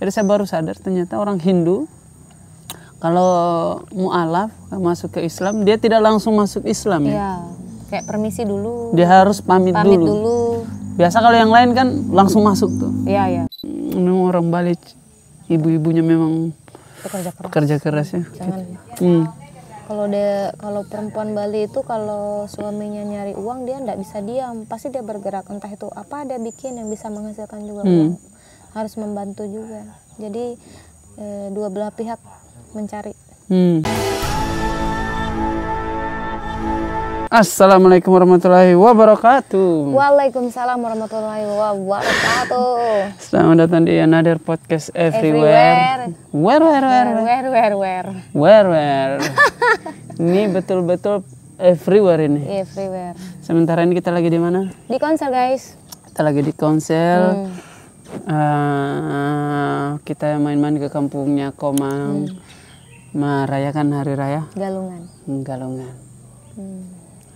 jadi saya baru sadar ternyata orang Hindu kalau mualaf masuk ke Islam dia tidak langsung masuk Islam ya, ya. kayak permisi dulu dia harus pamit, pamit dulu. dulu biasa kalau yang lain kan langsung masuk tuh iya iya ini orang balik ibu-ibunya memang pekerja keras, pekerja keras ya jangan hmm. kalau dia kalau perempuan Bali itu kalau suaminya nyari uang dia nggak bisa diam pasti dia bergerak entah itu apa dia bikin yang bisa menghasilkan juga hmm. uang harus membantu juga jadi e, dua belah pihak mencari hmm. Assalamualaikum warahmatullahi wabarakatuh. Waalaikumsalam warahmatullahi wabarakatuh. Selamat datang di another podcast everywhere. everywhere. Where where where where where where where where. ini betul-betul everywhere ini. Everywhere. Sementara ini kita lagi di mana? Di konser guys. Kita lagi di konser. Hmm uh, kita main-main ke kampungnya Komang hmm. merayakan hari raya Galungan. Hmm, Galungan. Hmm.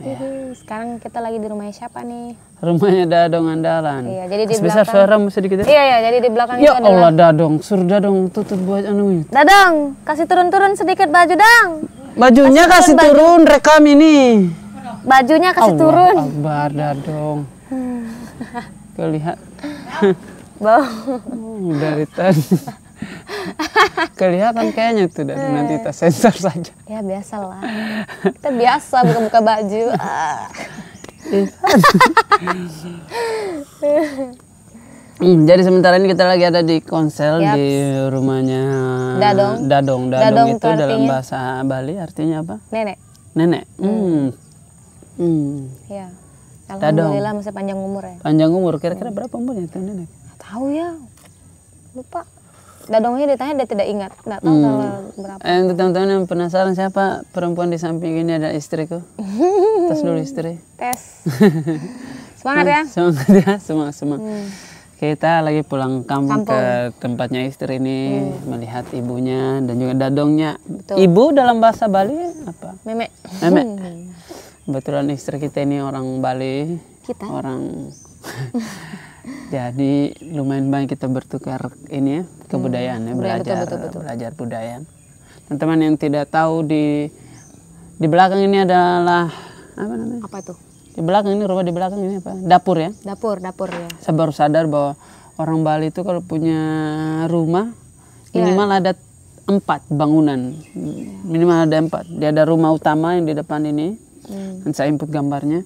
Ya. sekarang kita lagi di rumahnya siapa nih? Rumahnya Dadong Andalan. Iya, jadi di Sebesar belakang. Bisa suara mesti dikit. Ya. Iya, iya, jadi di belakang ya itu adalah... Allah Dadong, suruh Dadong tutup buat anu. Dadong, kasih turun-turun sedikit baju, dong. Bajunya kasih, kasih turun, baju. rekam ini. Bajunya kasih Allah turun. Akbar Dadong. Kau hmm. lihat. bau. Uh, dari tadi. Kelihatan kayaknya tuh dari eh. nanti kita sensor saja. Ya biasa lah. Kita biasa buka-buka baju. Ah. hmm, jadi sementara ini kita lagi ada di Konsel Yaps. di rumahnya Dadong. Dadong, Dadong, Dadong itu, dalam bahasa Bali artinya apa? Nenek. Nenek. Hmm. Hmm. hmm. Ya. Alhamdulillah Dadong. masih panjang umur ya. Panjang umur. Kira-kira berapa umurnya tuh nenek? tahu ya lupa dadongnya ditanya dia tidak ingat nggak tahu hmm. berapa yang teman-teman yang penasaran siapa perempuan di samping ini ada istriku tes dulu istri tes semangat ya semangat ya semangat semangat hmm. kita lagi pulang kampung, kampung ke tempatnya istri ini hmm. melihat ibunya dan juga dadongnya Betul. ibu dalam bahasa Bali apa memek memek hmm. kebetulan istri kita ini orang Bali kita orang jadi lumayan banyak kita bertukar ini ya kebudayaan ya, hmm. ya belajar betul, betul, betul. belajar budaya teman-teman yang tidak tahu di di belakang ini adalah apa namanya apa tuh di belakang ini rumah di belakang ini apa dapur ya dapur dapur ya saya baru sadar bahwa orang Bali itu kalau punya rumah iya. minimal yeah. ada empat bangunan minimal ada empat dia ada rumah utama yang di depan ini hmm. dan saya input gambarnya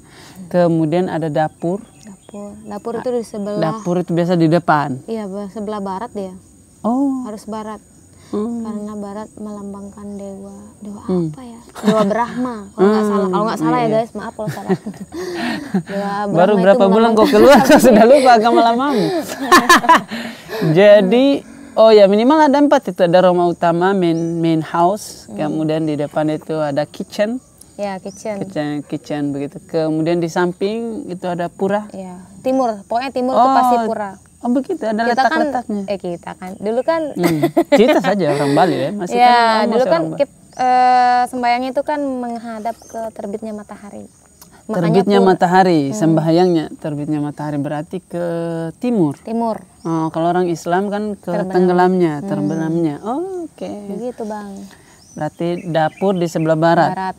kemudian ada dapur dapur. Dapur nah, itu di sebelah. Dapur itu biasa di depan. Iya, sebelah barat dia. Oh. Harus barat. Hmm. Karena barat melambangkan dewa dewa hmm. apa ya? Dewa Brahma kalau nggak hmm. salah. Kalau nggak salah yeah. ya iya. guys, maaf kalau salah. dewa Baru berapa bulan kau keluar kau sudah lupa agama lamamu. Jadi Oh ya minimal ada empat itu ada rumah utama main main house, hmm. kemudian di depan itu ada kitchen, Ya, kitchen. Kitchen, kitchen begitu. Kemudian di samping itu ada pura. Ya, timur. Pokoknya timur oh, itu pasti pura. Oh begitu, ada kan- letak-letaknya. Kan, eh kita kan, dulu kan. Hmm, kita saja orang Bali ya, masih ya, kan. dulu kan kita, eh, sembayang itu kan menghadap ke terbitnya matahari. Makanya terbitnya pura. matahari, hmm. sembahyangnya terbitnya matahari berarti ke timur. Timur. Oh, kalau orang Islam kan ke terbenam. tenggelamnya, hmm. terbenamnya. Hmm. Oh, Oke. Okay. Begitu bang. Berarti dapur di sebelah barat. Barat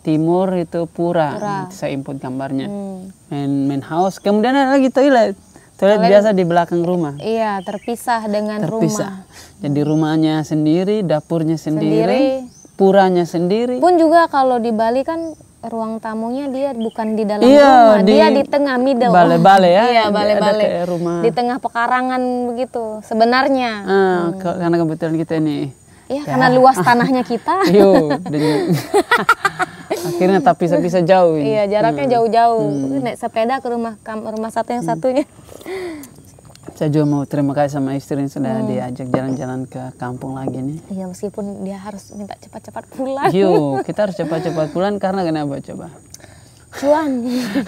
timur itu pura, pura. Nanti saya input gambarnya hmm. main main house kemudian ada lagi toilet toilet Kalian, biasa di belakang rumah iya terpisah dengan terpisah. rumah jadi rumahnya sendiri dapurnya sendiri, sendiri puranya sendiri pun juga kalau di Bali kan ruang tamunya dia bukan di dalam iya, rumah, di, dia di tengah middle. Bale-bale ya. iya, bale-bale. Di tengah pekarangan begitu sebenarnya. Ah, hmm. karena kebetulan kita ini Iya, ya. karena luas tanahnya kita. Iya, akhirnya tapi bisa-bisa jauh. Iya, jaraknya iya. jauh-jauh. Hmm. Naik sepeda ke rumah rumah satu yang hmm. satunya. Saya juga mau terima kasih sama istri yang sudah hmm. diajak jalan-jalan ke kampung lagi nih. Iya, meskipun dia harus minta cepat-cepat pulang. Yo, iya, kita harus cepat-cepat pulang karena kenapa coba? Cuan.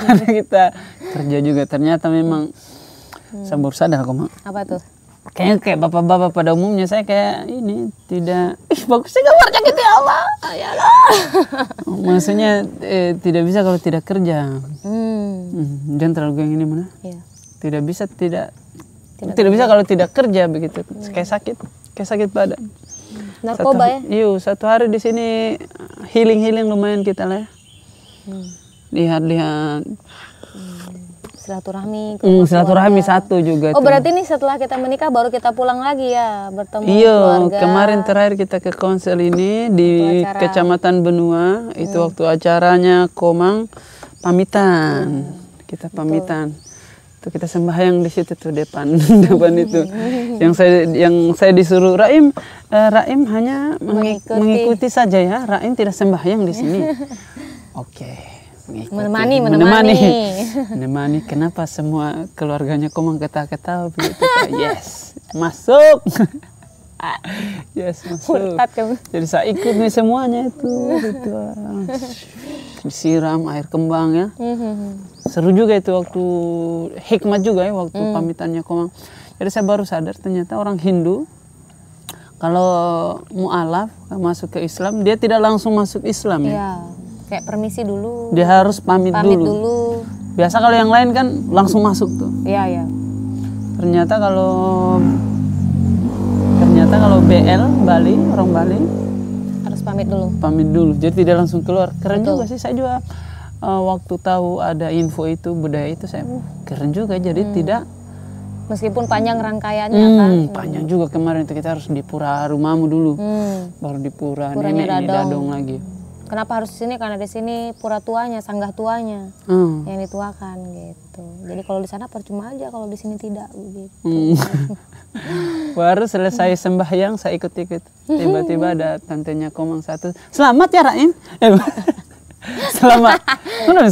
karena kita kerja juga ternyata memang hmm. sambur sadar kok, Apa tuh? kayaknya kayak bapak-bapak pada umumnya saya kayak ini tidak ih bagusnya gambar gitu ya Allah ya Allah maksudnya eh, tidak bisa kalau tidak kerja hmm. hmm jangan terlalu yang ini mana ya. tidak bisa tidak tidak, tidak bisa kalau tidak kerja begitu hmm. kayak sakit kayak sakit badan narkoba ya yuk iya, satu hari di sini healing healing lumayan kita lah ya. hmm. lihat lihat silaturahmi hmm, silaturahmi keluarga. satu juga oh tuh. berarti ini setelah kita menikah baru kita pulang lagi ya bertemu iya kemarin terakhir kita ke konsel ini di kecamatan Benua hmm. itu waktu acaranya Komang pamitan hmm. kita pamitan Betul. itu kita sembahyang di situ tuh depan depan itu hmm. yang saya yang saya disuruh Raim uh, Raim hanya mengikuti. mengikuti saja ya Raim tidak sembahyang di sini oke okay menemani, menemani, menemani. Kenapa semua keluarganya kok mengketah-ketah begitu? yes, masuk. yes, masuk. Jadi saya ikut nih semuanya itu. Gitu. Disiram air kembang ya. Mm-hmm. Seru juga itu waktu hikmat juga ya waktu hmm. pamitannya komang. Jadi saya baru sadar ternyata orang Hindu kalau mualaf masuk ke Islam dia tidak langsung masuk Islam ya. Yeah kayak permisi dulu dia harus pamit, pamit dulu. dulu biasa kalau yang lain kan langsung masuk tuh iya iya ternyata kalau ternyata kalau BL Bali orang Bali harus pamit dulu pamit dulu jadi tidak langsung keluar keren Betul. juga sih saya juga uh, waktu tahu ada info itu budaya itu saya uh, keren juga jadi hmm. tidak meskipun panjang rangkaiannya hmm, kan panjang juga kemarin itu kita harus di pura rumahmu dulu hmm. baru di pura Puranya nenek dadong. di dadong lagi kenapa harus di sini karena di sini pura tuanya sanggah tuanya hmm. yang dituakan gitu jadi kalau di sana percuma aja kalau di sini tidak gitu hmm. baru selesai sembahyang saya ikut-ikut tiba-tiba ada tantenya komang satu selamat ya Ra'in, eh, selamat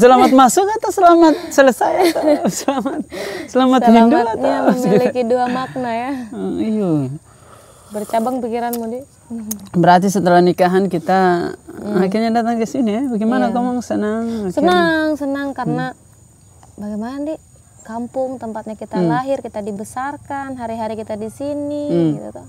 selamat masuk atau selamat selesai atau selamat selamat selamat hidup atau memiliki dua makna ya uh, iya bercabang pikiranmu deh berarti setelah nikahan kita hmm. akhirnya datang ke sini ya bagaimana yeah. kamu senang senang senang hmm. karena hmm. bagaimana di kampung tempatnya kita hmm. lahir kita dibesarkan hari-hari kita di sini hmm. gitu tuh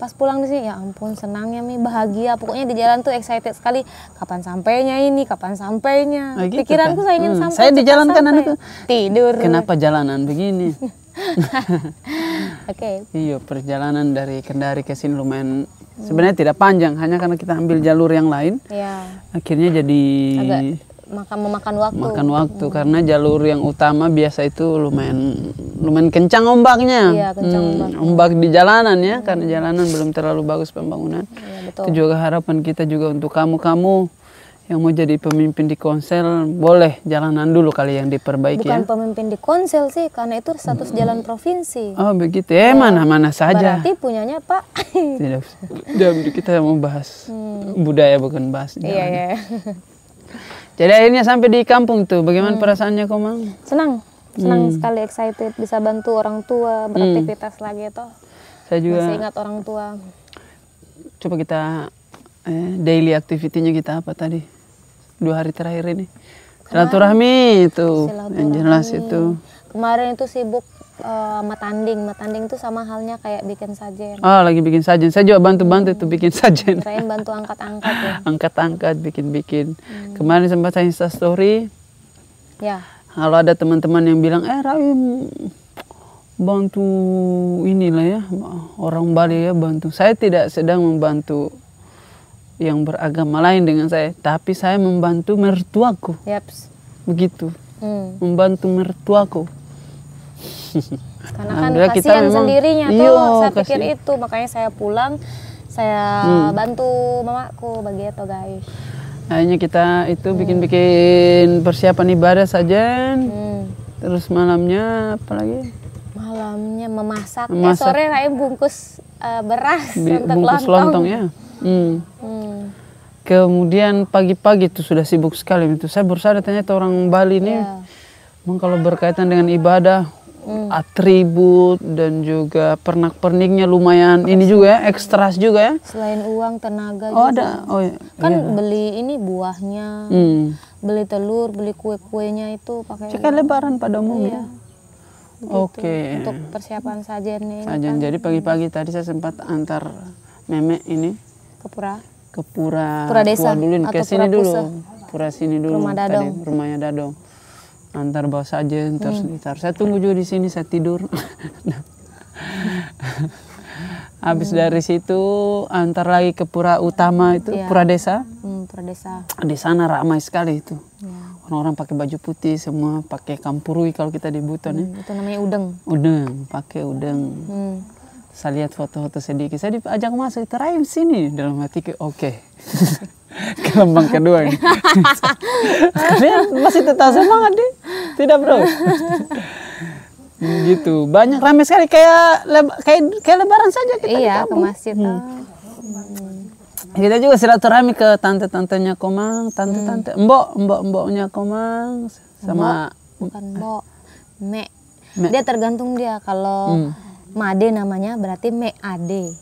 pas pulang di sini ya ampun senangnya mi bahagia pokoknya di jalan tuh excited sekali kapan sampainya ini kapan sampainya oh, gitu pikiranku kan? saya ingin hmm. sampai saya di jalan kan itu tidur kenapa jalanan begini Oke. Okay. Iya, perjalanan dari Kendari ke sini lumayan hmm. sebenarnya tidak panjang, hanya karena kita ambil jalur yang lain. Iya. Akhirnya jadi agak makan memakan waktu. Makan waktu hmm. karena jalur yang utama biasa itu lumayan lumayan kencang ombaknya. Iya, kencang hmm, Ombak di jalanan ya, hmm. karena jalanan belum terlalu bagus pembangunan. Iya, betul. Itu juga harapan kita juga untuk kamu-kamu yang mau jadi pemimpin di Konsel boleh jalanan dulu kali yang diperbaiki Bukan ya. pemimpin di Konsel sih, karena itu status jalan provinsi. Oh begitu, eh, ya, mana-mana saja. Berarti punyanya Pak. Tidak, kita mau bahas hmm. budaya bukan bahas iya, jalan. Iya, iya. Jadi akhirnya sampai di kampung tuh, bagaimana hmm. perasaannya kau Senang, senang hmm. sekali excited bisa bantu orang tua beraktivitas hmm. lagi toh. Saya juga. Masih ingat orang tua. Coba kita eh, daily activity-nya kita apa tadi? dua hari terakhir ini. Silaturahmi itu yang jelas itu. Kemarin itu sibuk uh, eh, matanding tanding, sama itu sama halnya kayak bikin sajen. Oh, lagi bikin sajen. Saya juga bantu-bantu hmm. itu bikin sajen. Kirain bantu angkat-angkat ya. angkat-angkat, bikin-bikin. Hmm. Kemarin sempat saya insta story. Ya. Kalau ada teman-teman yang bilang, "Eh, Rai bantu inilah ya, orang Bali ya bantu." Saya tidak sedang membantu yang beragama lain dengan saya, tapi saya membantu mertuaku. Yaps. Begitu. Hmm. Membantu mertuaku. Karena kan kasihan kita memang, sendirinya tuh, iyo, saya kasih. pikir itu makanya saya pulang saya hmm. bantu mamaku itu guys. Akhirnya kita itu hmm. bikin-bikin hmm. persiapan ibadah saja. Hmm. Terus malamnya apa lagi? Malamnya memasak. Eh, memasak. Eh, sore saya bungkus uh, beras Bi untuk bungkus lontong. lontong ya. Hmm. Hmm. Kemudian pagi-pagi itu sudah sibuk sekali itu. Saya berusaha sadar ternyata orang Bali ini yeah. Iya. kalau berkaitan dengan ibadah hmm. atribut dan juga pernak-perniknya lumayan ini juga ya ekstras juga ya selain uang tenaga oh juga. ada oh iya. kan iya. beli ini buahnya hmm. beli telur beli kue-kuenya itu pakai Cek lebaran pada umumnya iya. gitu. oke okay. untuk persiapan sajian nih. sajian kan. jadi pagi-pagi tadi saya sempat antar memek ini ke pura? Ke pura. Pura desa. Pura dulu, atau ke sini pura dulu. Pura sini dulu. Rumah Dadong. Tadi, rumahnya Dadong. Antar bawa saja, antar hmm. sekitar. Saya tunggu juga di sini, saya tidur. Habis hmm. dari situ antar lagi ke pura utama itu, ya. pura desa. Hmm, pura desa. Di sana ramai sekali itu. Ya orang-orang pakai baju putih semua pakai kampurui kalau kita di Buton ya. hmm, ya itu namanya udeng udeng pakai udeng hmm saya lihat foto-foto sedikit saya diajak masuk terakhir sini dalam hati oke okay. ke kedua ini dia masih tetap semangat deh tidak bro gitu banyak ramai sekali kayak kayak kayak lebaran saja kita iya ke masjid hmm. hmm. kita juga silaturahmi ke tante-tantenya Komang tante-tante hmm. mbok mbok mboknya Komang sama mbok, bukan mbok Me. mek dia tergantung dia kalau hmm Made namanya berarti me ade.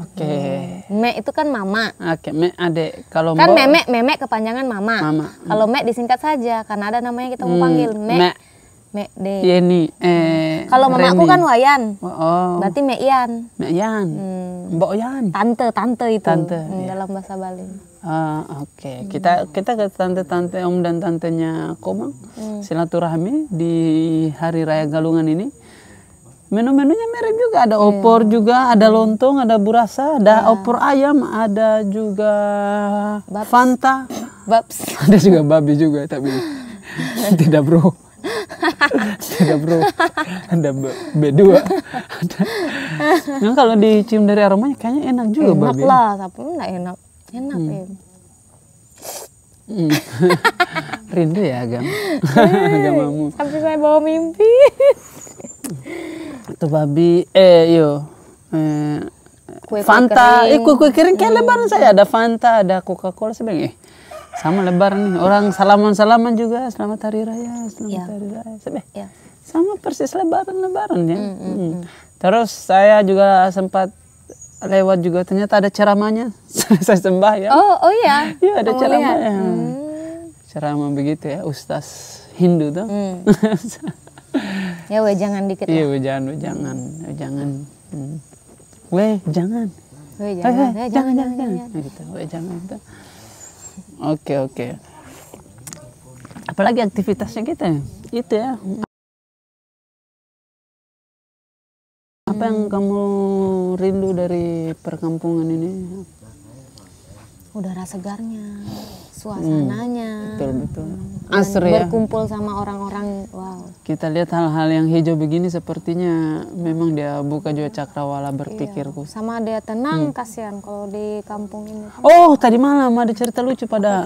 Oke. Okay. Me itu kan mama. Oke, okay, me ade. Kalau kan memek memek kepanjangan mama. mama. Kalau me disingkat saja karena ada namanya kita mau hmm, panggil me. me. Me de. Yeni. Iya eh, Kalau mama aku kan Wayan. Oh. Berarti Me Ian. Me Ian. Hmm. Mbok Ian. Tante, tante itu. Tante. Hmm, iya. Dalam bahasa Bali. Uh, Oke, okay. hmm. kita kita ke tante-tante om dan tantenya Komang hmm. silaturahmi di hari raya Galungan ini Menu-menunya mirip juga, ada iya. opor iya. juga, ada hmm. lontong, ada burasa, ada iya. opor ayam, ada juga Babs. Fanta. Babs. ada juga babi juga tapi tidak bro. tidak bro. Ada B2. ada. Nah, kalau dicium dari aromanya kayaknya enak juga enak babi. Enak lah, tapi enggak enak. Enak hmm. ya. Rindu ya agam. Agamamu. tapi saya bawa mimpi. Tuh babi eh yo. Eh, Fanta, eh kue kue kering kayak iya. lebaran saya ada Fanta, ada Coca-Cola sebenarnya. Eh, sama lebaran nih. Orang salaman-salaman juga, selamat hari raya, selamat ya. hari raya. Sebenarnya. Ya. Sama persis lebaran-lebaran ya. Mm, mm, hmm, mm, hmm. Terus saya juga sempat lewat juga ternyata ada ceramahnya. saya sembah ya. Oh, oh iya. Iya, ada oh, ceramahnya. Hmm. Ceramah begitu ya, ustaz Hindu tuh. mm. Ya wejangan dikit Iya ya? wejangan, wejangan, wejangan. Hmm. Weh, eh, jangan. Weh, jangan. Weh, jangan, jangan, jangan. Gitu, weh, jangan. Gitu. Oke, oke. Apalagi aktivitasnya kita itu ya? Gitu ya. Apa yang hmm. kamu rindu dari perkampungan ini? Udara segarnya suasananya. Hmm, betul betul. Hmm. Asr ya. Berkumpul sama orang-orang. Wow. Kita lihat hal-hal yang hijau begini sepertinya memang dia buka juga hmm. cakrawala iya. berpikirku. Iya. Sama dia tenang hmm. kasihan kalau di kampung ini. Oh, tadi malam ada cerita lucu pada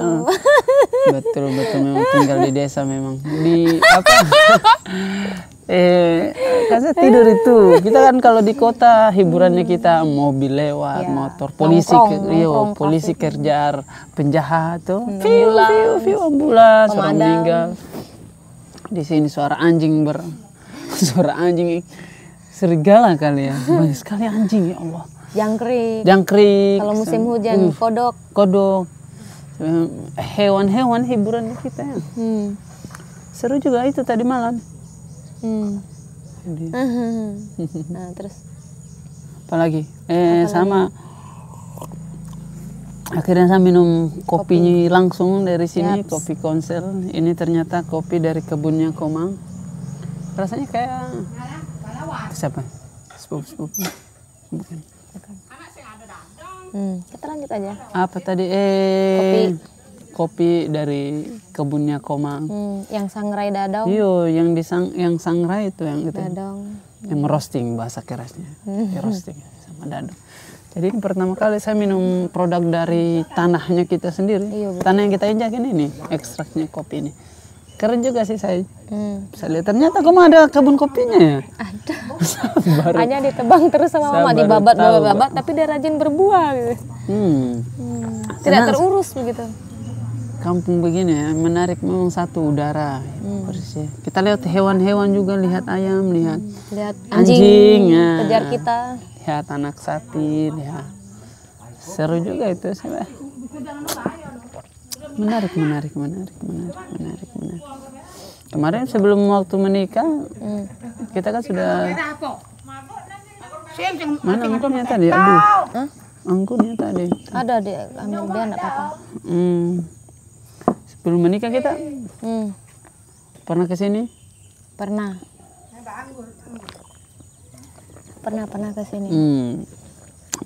betul eh. betul memang tinggal di desa memang di apa Eh, kasih tidur itu. Kita kan kalau di kota hiburannya kita mobil lewat, ya. motor, polisi, ke, yo, polisi nongkrong. kerjar penjahat tuh. Hmm. View, view, view ambulans, orang meninggal. Di sini suara anjing ber, suara anjing serigala kali ya. Banyak sekali anjing ya Allah. Jangkrik. Jangkrik. Kalau musim hujan uh, kodok. Kodok. Hewan-hewan hiburan kita ya. Hmm. Seru juga itu tadi malam hmm. nah terus apalagi eh apalagi? sama akhirnya saya minum kopinya kopi. langsung dari sini Yaps. kopi konsel ini ternyata kopi dari kebunnya Komang rasanya kayak siapa sepupu sepupu Hmm, kita lanjut aja apa tadi eh kopi kopi dari kebunnya Komang. Hmm, yang sangrai dadong. Iya, yang disang yang sangrai itu yang itu. Dadong. Yang roasting bahasa kerasnya. Hmm. roasting sama dadong. Jadi pertama kali saya minum produk dari tanahnya kita sendiri. Iyo, Tanah yang kita injak ini, nih, ekstraknya kopi ini. Keren juga sih saya. Hmm. Saya lihat ternyata kok ada kebun kopinya ya. Ada. baru, Hanya ditebang terus sama mama di babat, babat tapi dia rajin berbuah gitu. Hmm. hmm. Tidak terurus begitu kampung begini ya, menarik memang satu udara hmm. persis. Kita lihat hewan-hewan juga, lihat ayam, lihat, hmm, lihat anjing, anjing ya. kejar kita, lihat anak sapi, lihat seru juga itu saya. Menarik, menarik, menarik, menarik, menarik, menarik. Kemarin sebelum waktu menikah, hmm. kita kan sudah mana angkurnya tadi? Aduh, huh? angkunya tadi. Ada dia ambil dia anak apa-apa. Hmm. Belum menikah kita? Hmm. Pernah ke sini? Pernah. Pernah pernah ke sini. Hmm.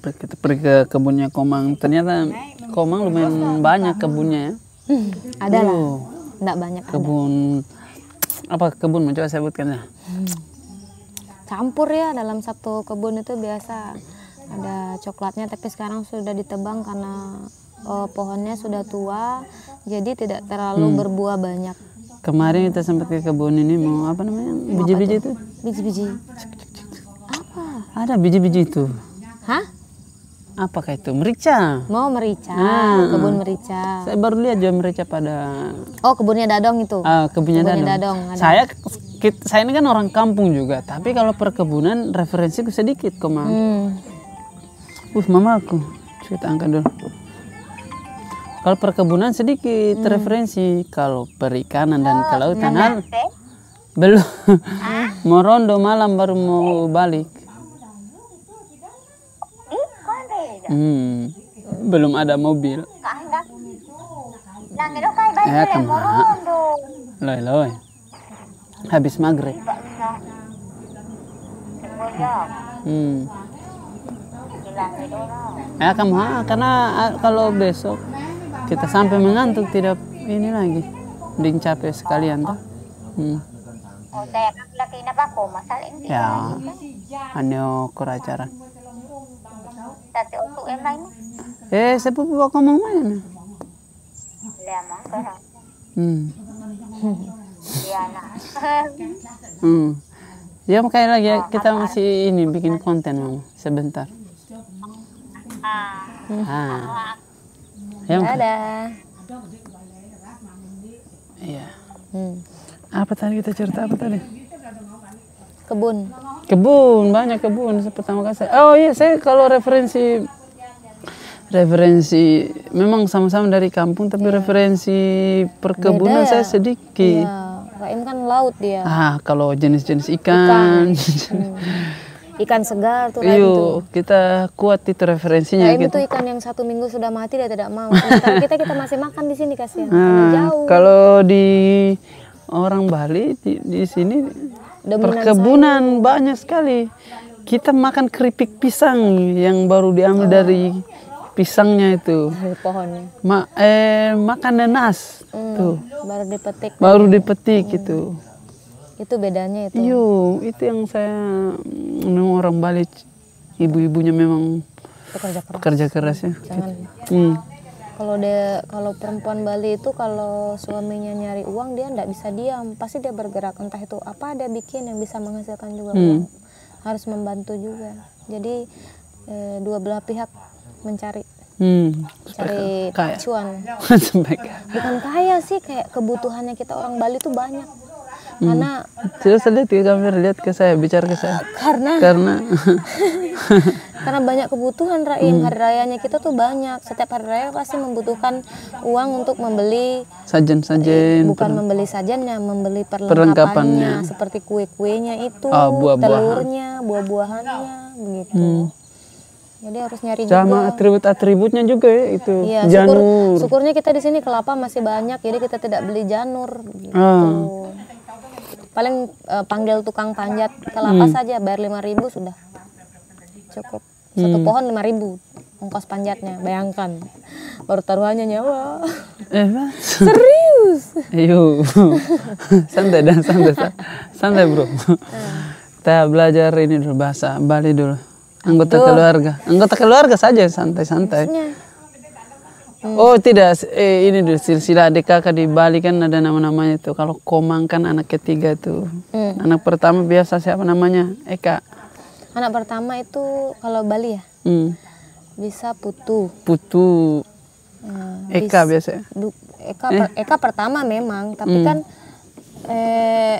Kita pergi ke kebunnya Komang. Ternyata Komang lumayan banyak kebunnya ya. Hmm, ada lah. Uh, Enggak banyak Kebun ada. apa kebun saya sebutkan ya. Hmm. Campur ya dalam satu kebun itu biasa ada coklatnya tapi sekarang sudah ditebang karena uh, pohonnya sudah tua jadi tidak terlalu hmm. berbuah banyak kemarin kita sempat ke kebun ini mau apa namanya biji-biji itu biji-biji apa ada biji-biji itu hah apa kayak itu merica mau merica ah, ah, ah, kebun merica saya baru lihat jual merica pada oh kebunnya dadong itu Ah, kebunnya, kebunnya dadong, dadong saya kita, saya ini kan orang kampung juga tapi kalau perkebunan referensiku sedikit kok mam hmm. uh mama aku cerita angkat dulu kalau perkebunan sedikit hmm. referensi, kalau perikanan dan oh, kelautan hal belum. Ah? mau rondo malam baru mau balik. Ya? Hmm. Belum ada mobil. Ya, ya kan. ah. Loy, loy. Habis maghrib. Hmm. Ya, kamu ah, karena kalau besok kita sampai mengantuk tidak ini lagi ding capek sekalian tuh hmm. Oh, kan ya aneh kuracara eh sepupu aku mau mana hmm iya, hmm ya makanya lagi ya, kita masih ini bikin konten mama sebentar ah. ah. ah. Ya, Dadah. Iya. Hmm. Apa tadi kita cerita apa tadi? Kebun. Kebun, banyak kebun pertama kali saya. Oh iya, saya kalau referensi referensi memang sama-sama dari kampung tapi yeah. referensi perkebunan Beda saya sedikit. Yeah. Raim kan laut dia. Ah, kalau jenis-jenis ikan. ikan. Hmm. Ikan segar tuh Iyo, kita kuat itu referensinya. Rahim gitu. itu ikan yang satu minggu sudah mati dia tidak mau. kita kita masih makan di sini kasih. Nah, Kalau di orang Bali di, di sini perkebunan sayur. banyak sekali. Kita makan keripik pisang yang baru diambil oh. dari pisangnya itu pohonnya Ma, eh, makan nanas hmm, tuh baru dipetik baru dipetik hmm. itu itu bedanya itu yo iya, itu yang saya memang orang Bali ibu-ibunya memang pekerja keras, pekerja keras ya gitu. hmm. kalau dia kalau perempuan Bali itu kalau suaminya nyari uang dia nggak bisa diam pasti dia bergerak entah itu apa dia bikin yang bisa menghasilkan juga hmm. harus membantu juga jadi e, dua belah pihak mencari Hmm, cari kaya. cuan. Bukan kaya sih, kayak kebutuhannya kita orang Bali tuh banyak karena terus lihat ke kamera lihat ke saya bicara ke saya karena karena karena banyak kebutuhan rakyat hmm. hari rayanya kita tuh banyak setiap hari raya pasti membutuhkan uang untuk membeli sajen sajen eh, bukan perlengkapan. membeli sajennya membeli perlengkapannya, seperti kue kuenya itu oh, ah, buah telurnya buah buahannya begitu hmm. Jadi harus nyari sama atribut-atributnya juga ya itu. Iya, janur. Syukur, syukurnya kita di sini kelapa masih banyak, jadi kita tidak beli janur. Gitu. Hmm paling uh, panggil tukang panjat kelapa lapas hmm. bayar lima ribu sudah cukup satu hmm. pohon lima ribu ongkos panjatnya bayangkan baru taruhannya nyawa eh, serius ayo santai dan santai santai bro kita belajar ini dulu bahasa Bali dulu anggota keluarga anggota keluarga saja santai-santai Oh, oh tidak, eh, ini dulu silsilah kakak di Bali kan ada nama-namanya itu. Kalau Komang kan anak ketiga tuh. Hmm. Anak pertama biasa siapa namanya? Eka. Anak pertama itu kalau Bali ya? Hmm. Bisa Putu. Putu. Hmm, Eka bis, biasa. Du, Eka, eh? Eka pertama memang, tapi hmm. kan eh,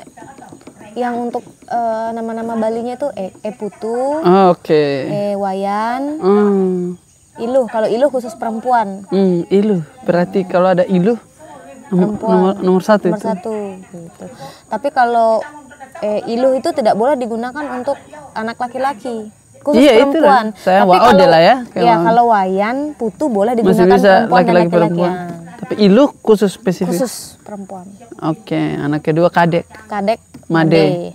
yang untuk nama eh, nama-nama Balinya itu e, e Putu. oh, ah, okay. E Wayan, hmm. Iluh, kalau iluh khusus perempuan. Hmm, iluh. Berarti kalau ada iluh nomor, nomor nomor satu nomor itu. satu gitu. Tapi kalau eh, iluh itu tidak boleh digunakan untuk anak laki-laki khusus iya, perempuan. itu Saya Tapi kalau, lah ya. ya kalau wayan putu boleh digunakan bisa perempuan laki-laki perempuan. Ya. Tapi ilu khusus spesifik. Khusus perempuan. Oke, anak kedua kadek. Kadek. Made. Made.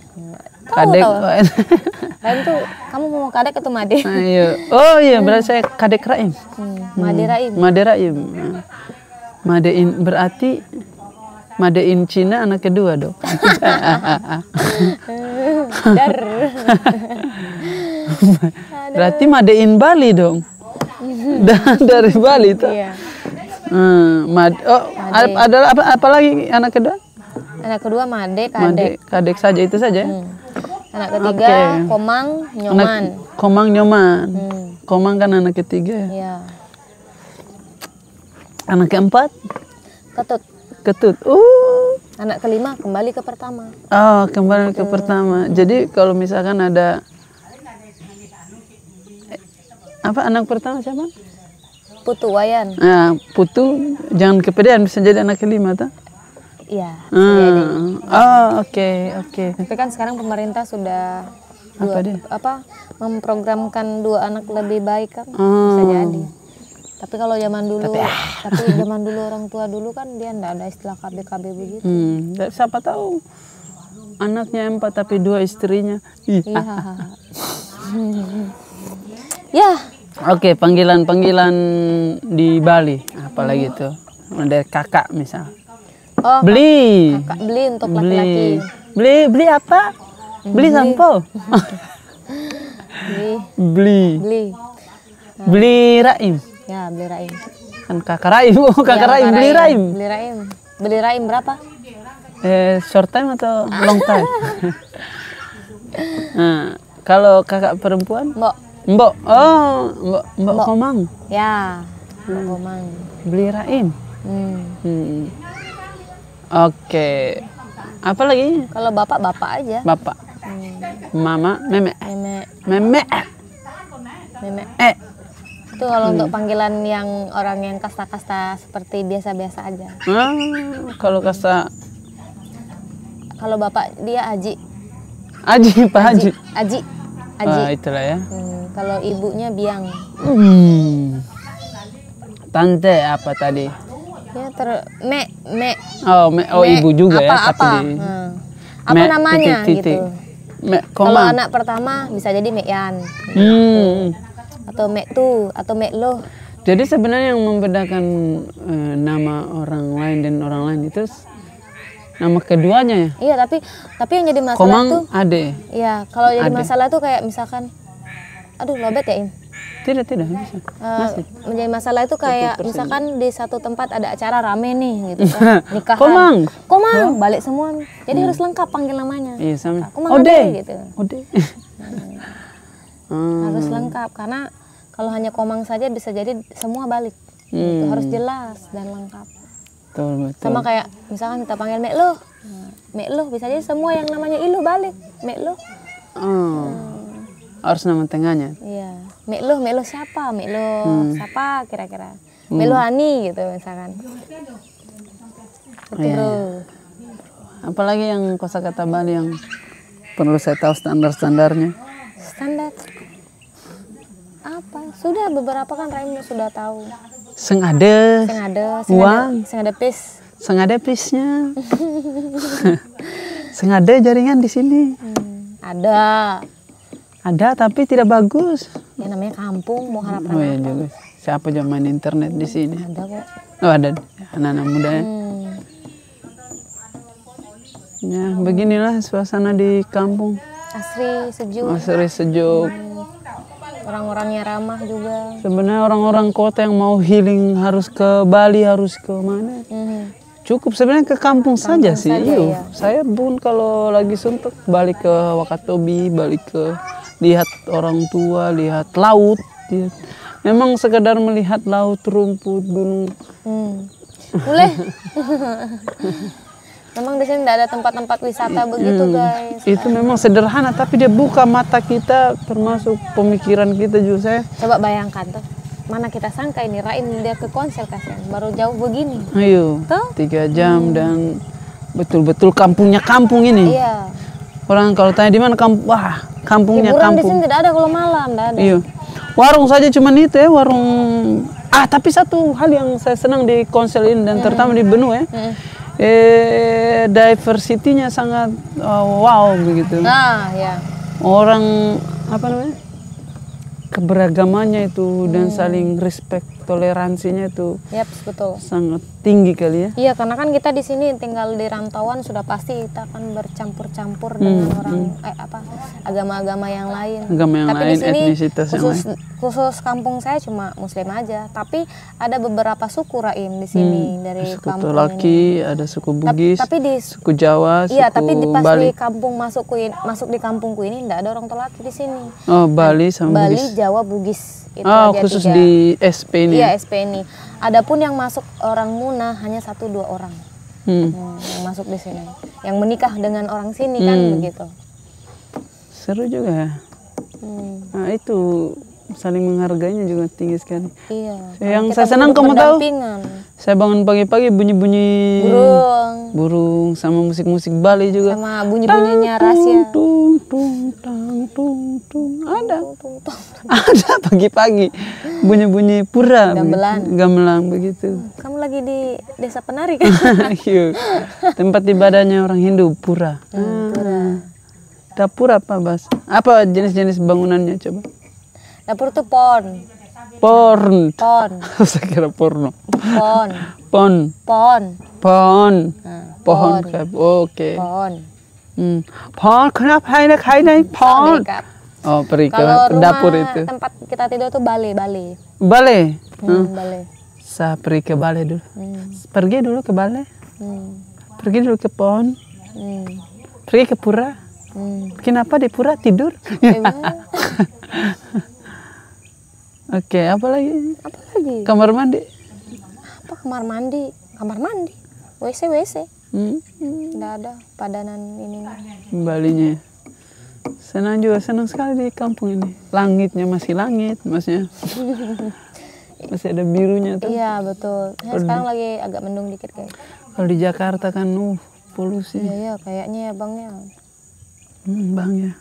Tau, kadek. tau. Lain tuh kamu mau kadek atau made? Ayo. Ah, iya. Oh iya, hmm. berarti saya kadek raim. Hmm. hmm. Made raim. Made raim. berarti berarti in Cina anak kedua dong. Dar. berarti in Bali dong. dari Bali tuh. Iya. Hmm, mad oh, made. ada apa, apa lagi anak kedua? Anak kedua Made, Kadek. Made, kadek saja itu saja. Ya? Hmm. Anak ketiga okay. Komang Nyoman. Anak, komang Nyoman. Hmm. Komang kan anak ketiga. Iya. Anak keempat? Ketut. Ketut. Uh. Anak kelima kembali ke pertama. Oh, kembali ke pertama. Jadi kalau misalkan ada eh, apa anak pertama siapa? Putu Wayan. Nah, Putu jangan kepedean bisa jadi anak kelima tak? Iya. Hmm. Oh oke okay, oke. Okay. Tapi kan sekarang pemerintah sudah dua, apa, dia? apa memprogramkan dua anak lebih baik kan hmm. bisa jadi. Tapi kalau zaman dulu, tapi, ah. tapi zaman dulu orang tua dulu kan dia enggak ada istilah KBKB begitu. Hmm, siapa tahu anaknya empat tapi dua istrinya. Ah. Iya. ya. Oke, panggilan-panggilan di Bali apalagi itu dari kakak misal. Oh, beli. Kakak beli untuk laki-laki. Beli beli apa? Beli, beli. sampo. beli. Beli. Beli. raim. Ya, beli raim. Kan kakak raim, oh, kakak ya, raim. beli raim. Beli raim. Beli raim berapa? Eh, short time atau long time? nah, kalau kakak perempuan? Mbok. Mbok. Oh, Mbok Mbok Komang. Ya. Hmm. Mbok Komang. Beli raim. Hmm. hmm. Oke. Apa lagi? Kalau bapak bapak aja. Bapak. Hmm. Mama meme. Meme. Meme. Meme. Eh. Itu kalau hmm. untuk panggilan yang orang yang kasta-kasta seperti biasa-biasa aja. Hmm. kalau kasta kalau bapak dia Aji. Aji, Pak Aji. Aji. Aji. Uh, itulah ya. Hmm, kalau ibunya Biang. Hmm. Tante apa tadi? Ya ter me me. Oh, me, oh me, ibu juga ya, hmm. apa, ya apa. Di, hmm. Apa namanya titik, titik. gitu. Kalau anak pertama bisa jadi Meyan. Hmm. Atau me tu atau me lo. Jadi sebenarnya yang membedakan e, nama orang lain dan orang lain itu nama keduanya ya. Iya, tapi tapi yang jadi masalah Komang tuh Ade. Iya, kalau jadi ade. masalah tuh kayak misalkan aduh lobet ya ini tidak, tidak bisa. Uh, Masih. menjadi masalah itu kayak misalkan di satu tempat ada acara rame nih gitu kan. Nikahan. Komang. Komang, huh? balik semua. Jadi hmm. harus lengkap panggil namanya. Iya, sama. Komang Ode. Ade gitu. Ode. hmm. Harus hmm. lengkap karena kalau hanya komang saja bisa jadi semua balik. Gitu. Hmm. Gitu. Harus jelas dan lengkap. Betul, betul. Sama kayak misalkan kita panggil Mek lo. Mek lo bisa jadi semua yang namanya Ilu balik. Mek lo. Oh. Hmm. Hmm harus nama tengahnya iya Melo Melo siapa Melo hmm. siapa kira-kira hmm. Melo ani gitu misalkan itu iya, iya, apalagi yang kosakata Bali yang perlu saya tahu standar standarnya standar apa sudah beberapa kan Raimu sudah tahu sengade sengade uang sengade pis sengade pisnya sengade jaringan di sini hmm, ada ada tapi tidak bagus. Ya namanya kampung mau harapan oh, iya apa? Siapa zaman internet di sini? Ada kok. Oh ada anak-anak muda ya. Hmm. Ya beginilah suasana di kampung. Asri sejuk. Asri sejuk. Hmm. Orang-orangnya ramah juga. Sebenarnya orang-orang kota yang mau healing harus ke Bali harus ke mana? Hmm. Cukup sebenarnya ke kampung, kampung saja sih. iya. Ya. Saya pun kalau lagi suntuk balik ke Wakatobi, balik ke lihat orang tua, lihat laut. Lihat. Memang sekedar melihat laut, rumput, gunung. Hmm. Boleh. memang di sini tidak ada tempat-tempat wisata begitu hmm. guys. Itu memang sederhana tapi dia buka mata kita termasuk pemikiran kita juga saya. Coba bayangkan tuh. Mana kita sangka ini Rain dia ke konsel kasihan baru jauh begini. Ayo. Tuh. Tiga jam hmm. dan betul-betul kampungnya kampung ini. Iya. Orang kalau tanya di mana kampung, wah kampungnya Hiburan kampung. di sini tidak ada kalau malam, tidak ada. Iya. Warung saja cuma itu ya, warung Ah, tapi satu hal yang saya senang di Konsel ini dan hmm. terutama di benua ya. Hmm. Eh, diversity-nya sangat oh, wow begitu. Nah, ya. Orang apa namanya? keberagamannya itu hmm. dan saling respect toleransinya itu yep, betul. sangat tinggi kali ya? Iya, karena kan kita di sini tinggal di rantauan sudah pasti kita akan bercampur-campur hmm, dengan hmm. orang hmm. eh apa agama-agama yang lain. Agama yang tapi lain, di sini etnisitas khusus yang lain. khusus kampung saya cuma muslim aja, tapi ada beberapa suku Raim di sini hmm, dari suku kampung Tolaki, ini. ada suku Bugis, tapi, tapi di suku Jawa, iya, suku Iya, tapi di pas Bali. di kampung kuin, masuk di kampungku ini enggak ada orang Tolaki di sini. Oh, Bali sama Bali, Bugis. Bali, Jawa, Bugis. Itu oh, khusus tiga. di SP ini. Iya, SP ini Adapun yang masuk orang Muna hanya satu dua orang hmm. hmm yang masuk di sini, yang menikah dengan orang sini kan, hmm. kan begitu. Seru juga. Ya. Hmm. Nah, itu saling menghargainya juga tinggi sekali. Iya. Yang saya senang kamu tahu. Saya bangun pagi-pagi bunyi-bunyi burung. Burung sama musik-musik Bali juga. Sama bunyi-bunyinya rahasia. Tung tung tang tung tung ada. Ada pagi-pagi bunyi-bunyi pura gamelan. Begitu. Gamelan begitu. Kamu lagi di Desa Penari kan? Iya. Tempat ibadahnya orang Hindu pura. Hmm, pura. Dapur apa, Bas? Apa jenis-jenis bangunannya coba? Dapur nah, tuh pon. Porn. Pon. Saya kira porno. Pon. Pon. Pon. Pon. Nah, pon Oke. Pon. Hmm. Pon kenapa ini kayaknya pon? Oh, pergi ke dapur itu. tempat kita tidur tuh bale, bale. Bale. Hmm, bale. Saya pergi ke bale dulu. Hmm. Pergi dulu ke bale. Hmm. Pergi dulu ke pon Hmm. Pergi ke pura. Hmm. Kenapa di pura tidur? Oke, okay, apa lagi? Apa lagi? Kamar mandi. Apa kamar mandi? Kamar mandi. WC WC. Hmm. Tidak ada padanan ini. Balinya. Senang juga, senang sekali di kampung ini. Langitnya masih langit, maksudnya. masih ada birunya tuh. Iya, betul. Ya, sekarang lagi agak mendung dikit kayak. Kalau di Jakarta kan, uh, polusi. Iya, iya kayaknya ya, Bang ya. Hmm, bang ya.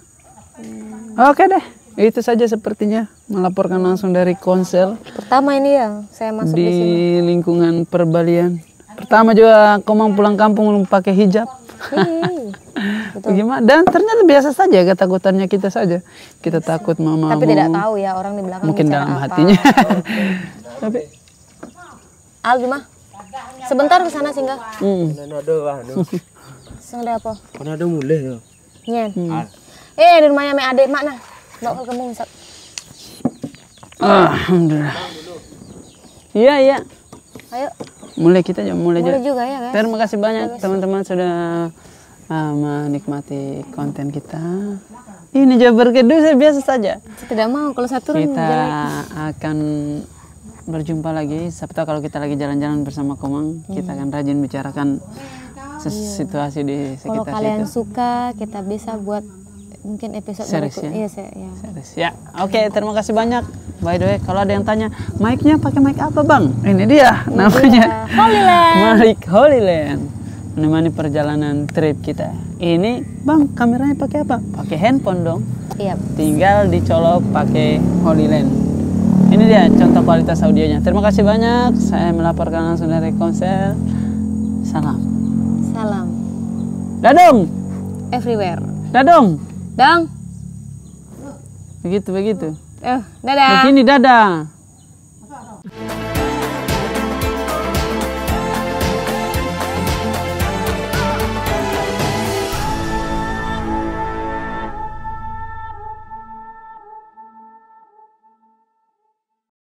Hmm. Oke deh. Itu saja sepertinya melaporkan langsung dari konsel. Pertama ini ya, saya masuk di, di sini. lingkungan perbalian. Pertama juga komang pulang kampung belum pakai hijab. Hmm, gimana? Dan ternyata biasa saja ketakutannya kita saja. Kita takut mama. Tapi tidak tahu ya orang di belakang. Mungkin dalam apa. hatinya. Tapi Al gimana? sebentar ke sana singgah. Hmm. Sing apa? Karena ada mulai yo. Ya. Nyen. Mm. Ah. Eh di rumahnya me adek mana? bawa ke alhamdulillah iya iya ayo mulai kita juga mulai, mulai juga, juga ya guys. terima kasih banyak teman-teman sudah uh, menikmati konten kita ini jabar kedua biasa saja saya tidak mau kalau satu kita jalan. akan berjumpa lagi Sabtu kalau kita lagi jalan-jalan bersama Komang hmm. kita iya. akan rajin bicarakan iya. situasi di sekitar kalau kalian situ. suka kita bisa buat mungkin episode series ya. Iya, saya, ya. Series. Ya. Oke, okay, terima kasih banyak. By the way, kalau ada yang tanya, mic-nya pakai mic apa, Bang? Ini dia Ini namanya. Dia. Holyland. Mic Holyland. Menemani perjalanan trip kita. Ini, Bang, kameranya pakai apa? Pakai handphone dong. Iya. Yep. Tinggal dicolok pakai Holyland. Ini dia contoh kualitas audionya. Terima kasih banyak. Saya melaporkan langsung dari konser. Salam. Salam. Dadong. Everywhere. Dadong dong. Begitu begitu. Eh, dadah. Begini dadah.